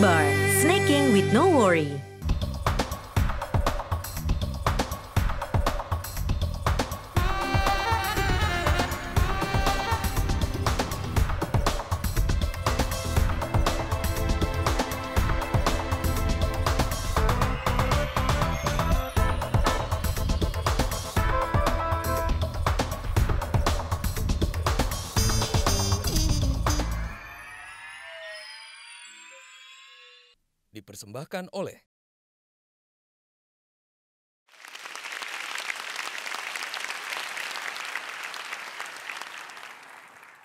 Bar, snacking with no worry. dipersembahkan oleh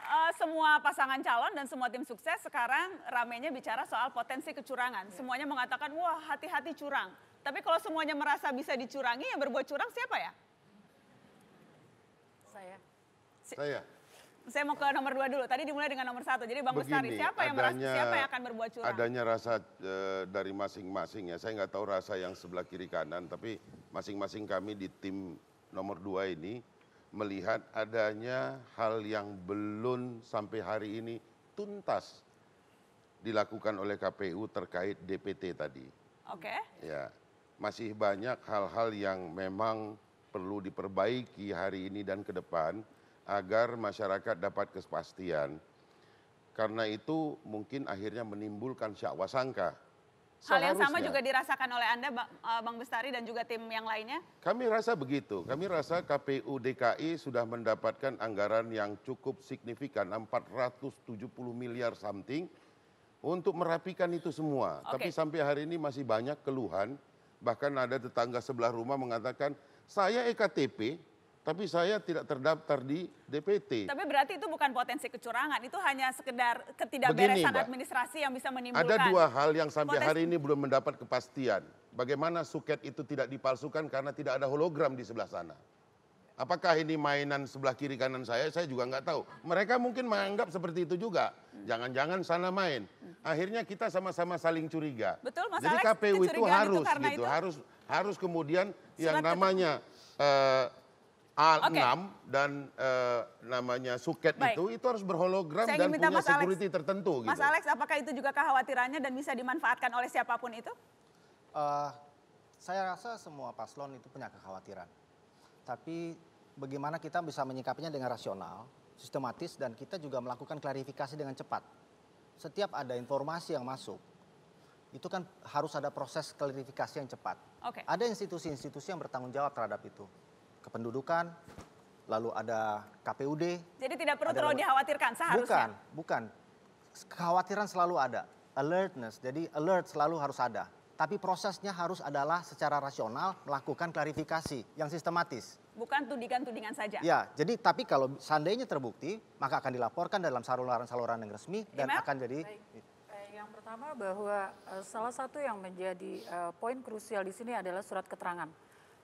eh, semua pasangan calon dan semua tim sukses sekarang ramenya bicara soal potensi kecurangan. Ya. Semuanya mengatakan, wah hati-hati curang. Tapi kalau semuanya merasa bisa dicurangi, yang berbuat curang siapa ya? Saya. Si Saya saya mau ke nomor dua dulu. Tadi dimulai dengan nomor satu. Jadi Bang Bestari, siapa adanya, yang merasa, siapa yang akan berbuat curang? Adanya rasa e, dari masing-masing ya. Saya nggak tahu rasa yang sebelah kiri kanan, tapi masing-masing kami di tim nomor dua ini melihat adanya hal yang belum sampai hari ini tuntas dilakukan oleh KPU terkait DPT tadi. Oke. Okay. Ya, masih banyak hal-hal yang memang perlu diperbaiki hari ini dan ke depan agar masyarakat dapat kepastian. Karena itu mungkin akhirnya menimbulkan syakwa sangka. Hal yang sama juga dirasakan oleh Anda, eh, Bang Bestari dan juga tim yang lainnya? Kami rasa begitu. Kami rasa KPU DKI sudah mendapatkan anggaran yang cukup signifikan, 470 miliar something, untuk merapikan itu semua. Okay. Tapi sampai hari ini masih banyak keluhan, bahkan ada tetangga sebelah rumah mengatakan, saya EKTP, tapi saya tidak terdaftar di DPT. Tapi berarti itu bukan potensi kecurangan, itu hanya sekedar ketidakberesan Begini, administrasi yang bisa menimbulkan. Ada dua hal yang sampai potensi... hari ini belum mendapat kepastian. Bagaimana suket itu tidak dipalsukan karena tidak ada hologram di sebelah sana. Apakah ini mainan sebelah kiri kanan saya, saya juga nggak tahu. Mereka mungkin menganggap seperti itu juga. Jangan-jangan sana main. Akhirnya kita sama-sama saling curiga. Betul, Mas Jadi Alex, KPU itu harus itu gitu, itu... harus harus kemudian yang namanya... Uh, A6 okay. dan uh, namanya suket Baik. itu itu harus berhologram dan punya Mas security Alex, tertentu. Gitu. Mas Alex, apakah itu juga kekhawatirannya dan bisa dimanfaatkan oleh siapapun itu? Uh, saya rasa semua paslon itu punya kekhawatiran. Tapi bagaimana kita bisa menyikapinya dengan rasional, sistematis, dan kita juga melakukan klarifikasi dengan cepat. Setiap ada informasi yang masuk, itu kan harus ada proses klarifikasi yang cepat. Okay. Ada institusi-institusi yang bertanggung jawab terhadap itu kependudukan, lalu ada KPUD. Jadi tidak perlu terlalu dikhawatirkan seharusnya? Bukan, bukan. Kekhawatiran selalu ada. Alertness, jadi alert selalu harus ada. Tapi prosesnya harus adalah secara rasional melakukan klarifikasi yang sistematis. Bukan tudingan-tudingan saja. Ya, jadi tapi kalau seandainya terbukti, maka akan dilaporkan dalam saluran-saluran yang resmi iya, dan akan jadi eh, yang pertama bahwa eh, salah satu yang menjadi eh, poin krusial di sini adalah surat keterangan.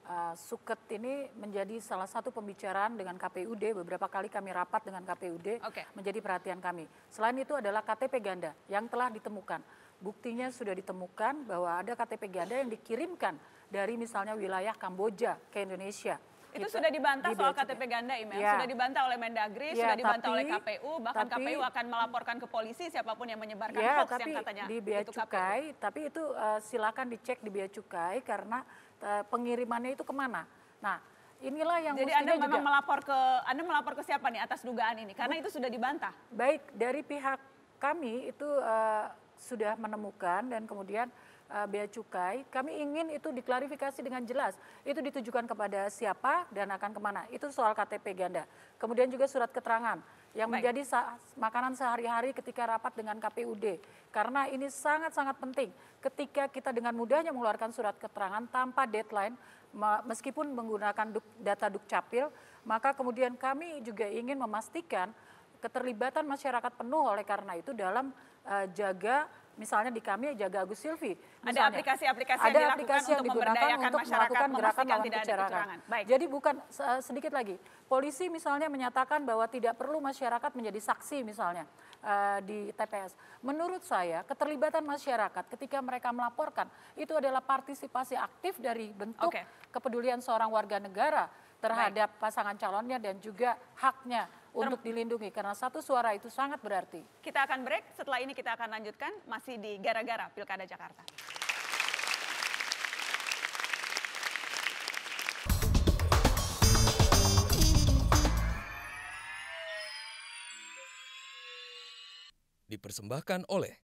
Eh, Suket ini menjadi salah satu pembicaraan dengan KPUD. Beberapa kali kami rapat dengan KPUD okay. menjadi perhatian kami. Selain itu adalah KTP ganda yang telah ditemukan. Buktinya sudah ditemukan bahwa ada KTP ganda yang dikirimkan dari misalnya wilayah Kamboja ke Indonesia. Itu gitu, sudah dibantah di soal KTP ganda Imel. ya. sudah dibantah oleh Mendagri, ya, sudah dibantah tapi, oleh KPU, bahkan tapi, KPU akan melaporkan ke polisi siapapun yang menyebarkan ya, hoax yang katanya di Bia Cukai, Tapi itu uh, silakan dicek di Bia Cukai karena Eh, pengirimannya itu kemana. Nah, inilah yang Jadi Anda memang juga, melapor ke Anda melapor ke siapa nih atas dugaan ini? Karena itu sudah dibantah. Baik, dari pihak kami itu uh, sudah menemukan dan kemudian uh, Bea Cukai, kami ingin itu diklarifikasi dengan jelas. Itu ditujukan kepada siapa dan akan kemana. Itu soal KTP ganda. Kemudian juga surat keterangan yang Baik. menjadi sa makanan sehari-hari ketika rapat dengan KPUD. Karena ini sangat-sangat penting ketika kita dengan mudahnya mengeluarkan surat keterangan tanpa deadline, meskipun menggunakan duk, data dukcapil, maka kemudian kami juga ingin memastikan keterlibatan masyarakat penuh oleh karena itu dalam uh, jaga misalnya di kami ya jaga Agus Silvi. ada aplikasi-aplikasi yang, aplikasi yang digunakan untuk melakukan gerakan dalam tidak kecurangan. Baik. Jadi bukan sedikit lagi, polisi misalnya menyatakan bahwa tidak perlu masyarakat menjadi saksi misalnya eh, di TPS. Menurut saya keterlibatan masyarakat ketika mereka melaporkan itu adalah partisipasi aktif dari bentuk okay. kepedulian seorang warga negara terhadap Baik. pasangan calonnya dan juga haknya untuk dilindungi karena satu suara itu sangat berarti. Kita akan break, setelah ini kita akan lanjutkan masih di gara-gara Pilkada Jakarta. Dipersembahkan oleh